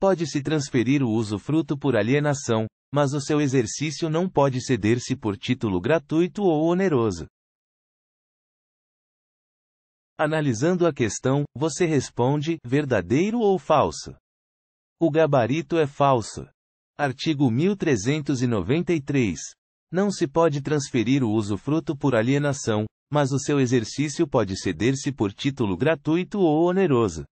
Pode-se transferir o usufruto por alienação, mas o seu exercício não pode ceder-se por título gratuito ou oneroso. Analisando a questão, você responde: verdadeiro ou falso? O gabarito é falso. Artigo 1393. Não se pode transferir o usufruto por alienação, mas o seu exercício pode ceder-se por título gratuito ou oneroso.